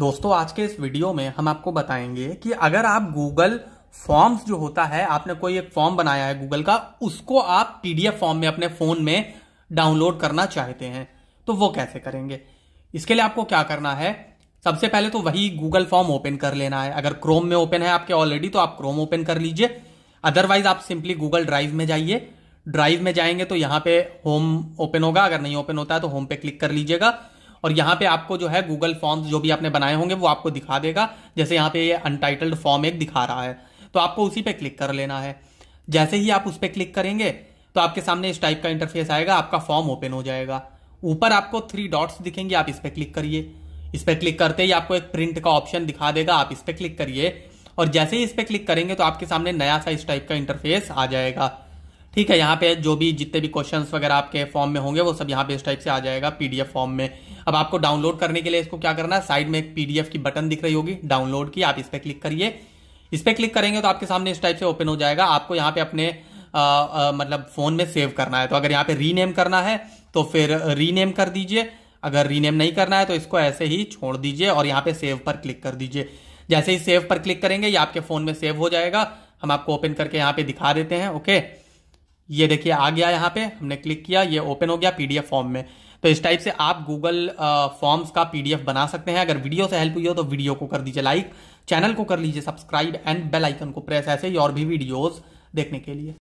दोस्तों आज के इस वीडियो में हम आपको बताएंगे कि अगर आप गूगल फॉर्म्स जो होता है आपने कोई एक फॉर्म बनाया है गूगल का उसको आप पीडीएफ फॉर्म में अपने फोन में डाउनलोड करना चाहते हैं तो वो कैसे करेंगे इसके लिए आपको क्या करना है सबसे पहले तो वही गूगल फॉर्म ओपन कर लेना है अगर क्रोम में ओपन है आपके ऑलरेडी तो आप क्रोम ओपन कर लीजिए अदरवाइज आप सिंपली गूगल ड्राइव में जाइए ड्राइव में जाएंगे तो यहां पे होम ओपन होगा अगर नहीं ओपन होता है तो होम पे क्लिक कर लीजिएगा और यहाँ पे आपको जो है गूगल फॉर्म जो भी आपने बनाए होंगे वो आपको दिखा देगा जैसे यहाँ पे ये अनटाइटल्ड फॉर्म एक दिखा रहा है तो आपको उसी पे क्लिक कर लेना है जैसे ही आप उस पर क्लिक करेंगे तो आपके सामने इस टाइप का इंटरफेस आएगा आपका फॉर्म ओपन हो जाएगा ऊपर आपको थ्री डॉट्स दिखेंगे आप इस पर क्लिक करिए इस पर क्लिक करते ही आपको एक प्रिंट का ऑप्शन दिखा देगा आप इस पर क्लिक करिए और जैसे ही इस पर क्लिक करेंगे तो आपके सामने नया सा इस टाइप का इंटरफेस आ जाएगा ठीक है यहाँ पे जो भी जितने भी क्वेश्चन वगैरह आपके फॉर्म में होंगे वो सब यहाँ पे इस टाइप से आ जाएगा पीडीएफ फॉर्म में अब आपको डाउनलोड करने के लिए इसको क्या करना है साइड में एक पीडीएफ की बटन दिख रही होगी डाउनलोड की आप इस पर क्लिक करिए इस पर क्लिक करेंगे तो आपके सामने इस टाइप से ओपन हो जाएगा आपको यहाँ पे अपने आ, आ, मतलब फोन में सेव करना है तो अगर यहाँ पे रीनेम करना है तो फिर रीनेम कर दीजिए अगर रीनेम नहीं करना है तो इसको ऐसे ही छोड़ दीजिए और यहाँ पे सेव पर क्लिक कर दीजिए जैसे ही सेव पर क्लिक करेंगे ये आपके फोन में सेव हो जाएगा हम आपको ओपन करके यहाँ पे दिखा देते हैं ओके ये देखिए आ गया यहाँ पे हमने क्लिक किया ये ओपन हो गया पीडीएफ फॉर्म में तो इस टाइप से आप गूगल फॉर्म्स का पीडीएफ बना सकते हैं अगर वीडियो से हेल्प हुई हो तो वीडियो को कर दीजिए लाइक चैनल को कर लीजिए सब्सक्राइब एंड बेल आइकन को प्रेस ऐसे ही और भी वीडियोस देखने के लिए